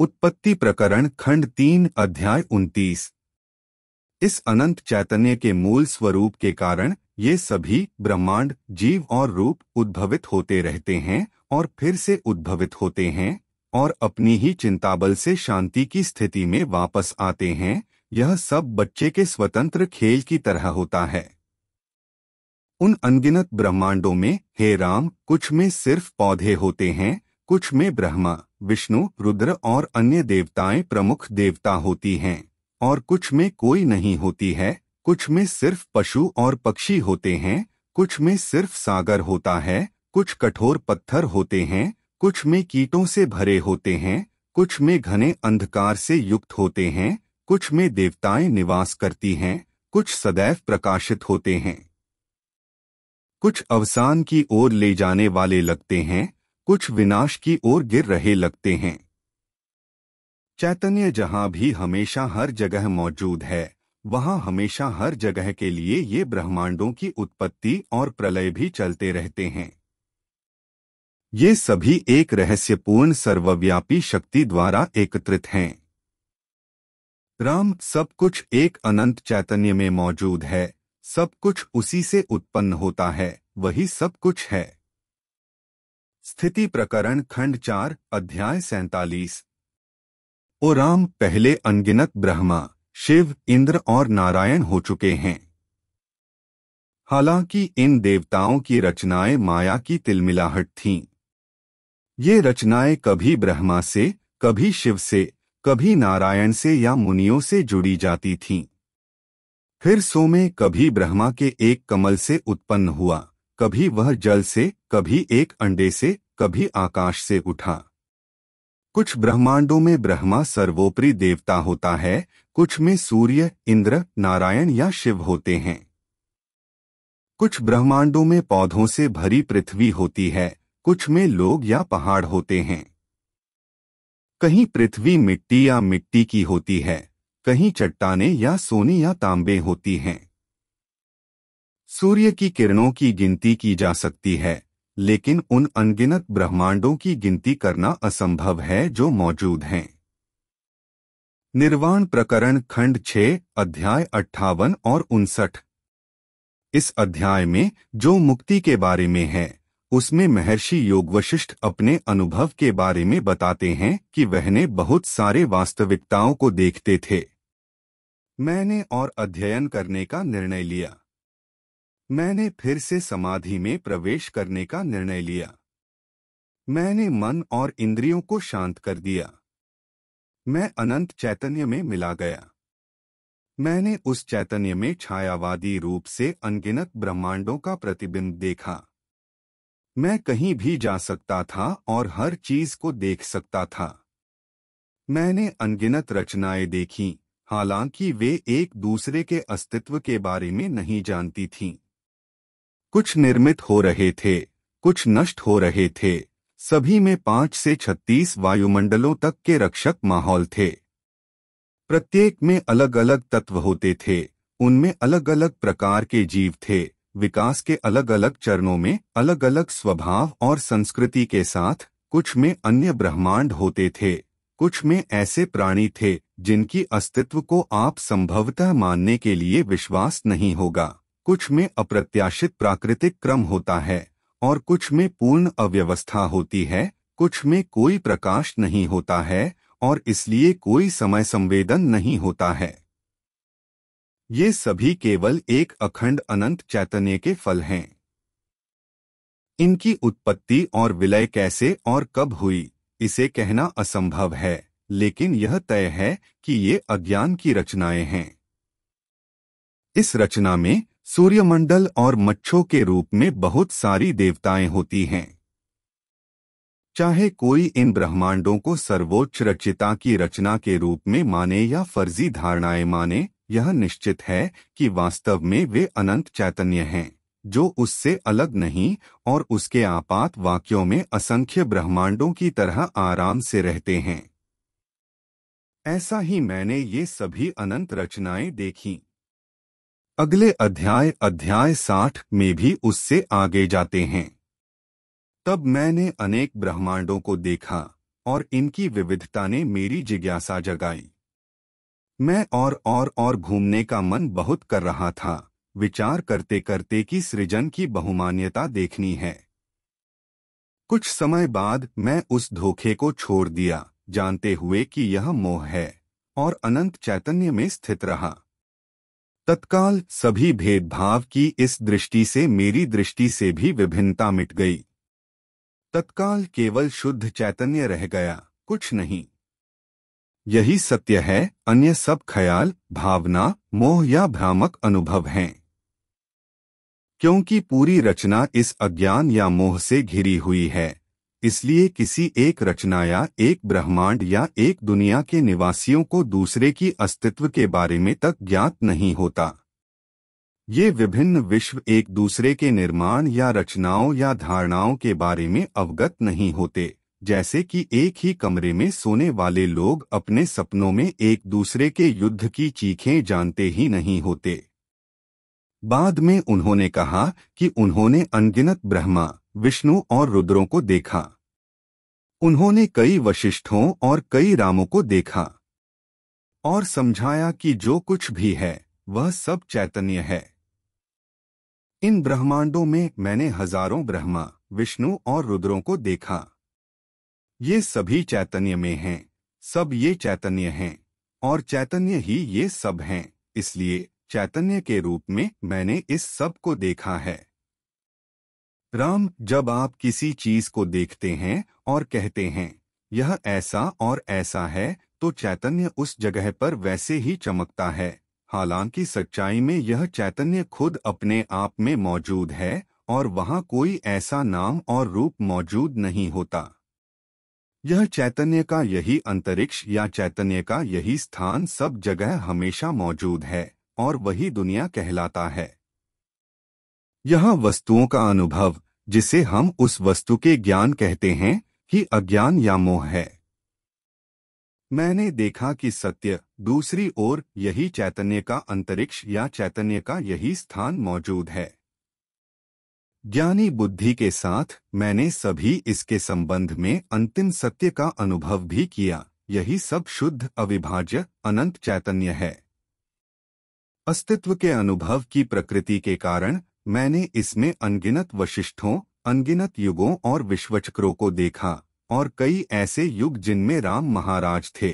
उत्पत्ति प्रकरण खंड तीन अध्याय उन्तीस इस अनंत चैतन्य के मूल स्वरूप के कारण ये सभी ब्रह्मांड जीव और रूप उद्भवित होते रहते हैं और फिर से उद्भवित होते हैं और अपनी ही चिंताबल से शांति की स्थिति में वापस आते हैं यह सब बच्चे के स्वतंत्र खेल की तरह होता है उन अनगिनत ब्रह्मांडों में हे राम कुछ में सिर्फ पौधे होते हैं कुछ में ब्रह्मा विष्णु रुद्र और अन्य देवताएं प्रमुख देवता होती हैं और कुछ में कोई नहीं होती है कुछ में सिर्फ पशु और पक्षी होते हैं कुछ में सिर्फ सागर होता है कुछ कठोर पत्थर होते हैं कुछ में कीटों से भरे होते हैं कुछ में घने अंधकार से युक्त होते हैं कुछ में देवताएं निवास करती हैं कुछ सदैव प्रकाशित होते हैं कुछ अवसान की ओर ले जाने वाले लगते हैं कुछ विनाश की ओर गिर रहे लगते हैं चैतन्य जहां भी हमेशा हर जगह मौजूद है वहां हमेशा हर जगह के लिए ये ब्रह्मांडों की उत्पत्ति और प्रलय भी चलते रहते हैं ये सभी एक रहस्यपूर्ण सर्वव्यापी शक्ति द्वारा एकत्रित हैं राम सब कुछ एक अनंत चैतन्य में मौजूद है सब कुछ उसी से उत्पन्न होता है वही सब कुछ है स्थिति प्रकरण खंड चार अध्याय सैतालीस ओ राम पहले अनगिनत ब्रह्मा शिव इंद्र और नारायण हो चुके हैं हालांकि इन देवताओं की रचनाएं माया की तिलमिलाहट थीं। ये रचनाएं कभी ब्रह्मा से कभी शिव से कभी नारायण से या मुनियों से जुड़ी जाती थीं। फिर सोमे कभी ब्रह्मा के एक कमल से उत्पन्न हुआ कभी वह जल से कभी एक अंडे से कभी आकाश से उठा कुछ ब्रह्मांडों में ब्रह्मा सर्वोपरि देवता होता है कुछ में सूर्य इंद्र नारायण या शिव होते हैं कुछ ब्रह्मांडों में पौधों से भरी पृथ्वी होती है कुछ में लोग या पहाड़ होते हैं कहीं पृथ्वी मिट्टी या मिट्टी की होती है कहीं चट्टाने या सोने या तांबे होती हैं सूर्य की किरणों की गिनती की जा सकती है लेकिन उन अनगिनत ब्रह्मांडों की गिनती करना असंभव है जो मौजूद हैं निर्वाण प्रकरण खंड 6 अध्याय अट्ठावन और उनसठ इस अध्याय में जो मुक्ति के बारे में है उसमें महर्षि योगवशिष्ठ अपने अनुभव के बारे में बताते हैं कि वहने बहुत सारे वास्तविकताओं को देखते थे मैंने और अध्ययन करने का निर्णय लिया मैंने फिर से समाधि में प्रवेश करने का निर्णय लिया मैंने मन और इंद्रियों को शांत कर दिया मैं अनंत चैतन्य में मिला गया मैंने उस चैतन्य में छायावादी रूप से अनगिनत ब्रह्मांडों का प्रतिबिंब देखा मैं कहीं भी जा सकता था और हर चीज को देख सकता था मैंने अनगिनत रचनाएं देखी हालांकि वे एक दूसरे के अस्तित्व के बारे में नहीं जानती थीं। कुछ निर्मित हो रहे थे कुछ नष्ट हो रहे थे सभी में पांच से छत्तीस वायुमंडलों तक के रक्षक माहौल थे प्रत्येक में अलग अलग तत्व होते थे उनमें अलग अलग प्रकार के जीव थे विकास के अलग अलग चरणों में अलग अलग स्वभाव और संस्कृति के साथ कुछ में अन्य ब्रह्मांड होते थे कुछ में ऐसे प्राणी थे जिनकी अस्तित्व को आप संभवतः मानने के लिए विश्वास नहीं होगा कुछ में अप्रत्याशित प्राकृतिक क्रम होता है और कुछ में पूर्ण अव्यवस्था होती है कुछ में कोई प्रकाश नहीं होता है और इसलिए कोई समय संवेदन नहीं होता है ये सभी केवल एक अखंड अनंत चैतन्य के फल हैं इनकी उत्पत्ति और विलय कैसे और कब हुई इसे कहना असंभव है लेकिन यह तय है कि ये अज्ञान की रचनाएं हैं इस रचना में सूर्यमंडल और मच्छों के रूप में बहुत सारी देवताएं होती हैं चाहे कोई इन ब्रह्मांडों को सर्वोच्च रचिता की रचना के रूप में माने या फर्जी धारणाएं माने यह निश्चित है कि वास्तव में वे अनंत चैतन्य हैं जो उससे अलग नहीं और उसके आपात वाक्यों में असंख्य ब्रह्मांडों की तरह आराम से रहते हैं ऐसा ही मैंने ये सभी अनंत रचनाएं देखीं अगले अध्याय अध्याय साठ में भी उससे आगे जाते हैं तब मैंने अनेक ब्रह्मांडों को देखा और इनकी विविधता ने मेरी जिज्ञासा जगाई मैं और और और घूमने का मन बहुत कर रहा था विचार करते करते कि सृजन की बहुमान्यता देखनी है कुछ समय बाद मैं उस धोखे को छोड़ दिया जानते हुए कि यह मोह है और अनंत चैतन्य में स्थित रहा तत्काल सभी भेदभाव की इस दृष्टि से मेरी दृष्टि से भी विभिन्नता मिट गई तत्काल केवल शुद्ध चैतन्य रह गया कुछ नहीं यही सत्य है अन्य सब ख्याल भावना मोह या भ्रामक अनुभव हैं क्योंकि पूरी रचना इस अज्ञान या मोह से घिरी हुई है इसलिए किसी एक रचना या एक ब्रह्मांड या एक दुनिया के निवासियों को दूसरे की अस्तित्व के बारे में तक ज्ञात नहीं होता ये विभिन्न विश्व एक दूसरे के निर्माण या रचनाओं या धारणाओं के बारे में अवगत नहीं होते जैसे कि एक ही कमरे में सोने वाले लोग अपने सपनों में एक दूसरे के युद्ध की चीखें जानते ही नहीं होते बाद में उन्होंने कहा कि उन्होंने अनगिनत ब्रह्मा विष्णु और रुद्रों को देखा उन्होंने कई वशिष्ठों और कई रामों को देखा और समझाया कि जो कुछ भी है वह सब चैतन्य है इन ब्रह्मांडों में मैंने हजारों ब्रह्मा विष्णु और रुद्रों को देखा ये सभी चैतन्य में हैं, सब ये चैतन्य हैं, और चैतन्य ही ये सब हैं, इसलिए चैतन्य के रूप में मैंने इस सब को देखा है राम जब आप किसी चीज को देखते हैं और कहते हैं यह ऐसा और ऐसा है तो चैतन्य उस जगह पर वैसे ही चमकता है हालांकि सच्चाई में यह चैतन्य खुद अपने आप में मौजूद है और वहाँ कोई ऐसा नाम और रूप मौजूद नहीं होता यह चैतन्य का यही अंतरिक्ष या चैतन्य का यही स्थान सब जगह हमेशा मौजूद है और वही दुनिया कहलाता है यह वस्तुओं का अनुभव जिसे हम उस वस्तु के ज्ञान कहते हैं ही अज्ञान या मोह है मैंने देखा कि सत्य दूसरी ओर यही चैतन्य का अंतरिक्ष या चैतन्य का यही स्थान मौजूद है ज्ञानी बुद्धि के साथ मैंने सभी इसके संबंध में अंतिम सत्य का अनुभव भी किया यही सब शुद्ध अविभाज्य अनंत चैतन्य है अस्तित्व के अनुभव की प्रकृति के कारण मैंने इसमें अनगिनत वशिष्ठों अनगिनत युगों और विश्वचक्रों को देखा और कई ऐसे युग जिनमें राम महाराज थे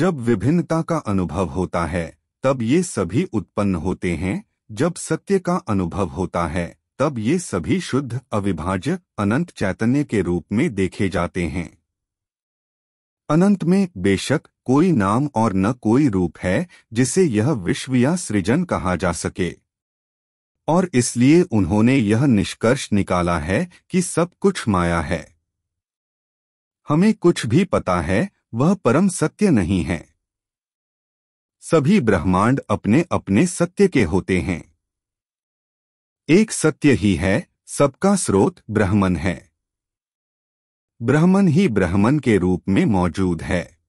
जब विभिन्नता का अनुभव होता है तब ये सभी उत्पन्न होते हैं जब सत्य का अनुभव होता है तब ये सभी शुद्ध अविभाज्य अनंत चैतन्य के रूप में देखे जाते हैं अनंत में बेशक कोई नाम और न कोई रूप है जिसे यह विश्व या सृजन कहा जा सके और इसलिए उन्होंने यह निष्कर्ष निकाला है कि सब कुछ माया है हमें कुछ भी पता है वह परम सत्य नहीं है सभी ब्रह्मांड अपने अपने सत्य के होते हैं एक सत्य ही है सबका स्रोत ब्राह्मण है ब्राह्मण ही ब्राह्मण के रूप में मौजूद है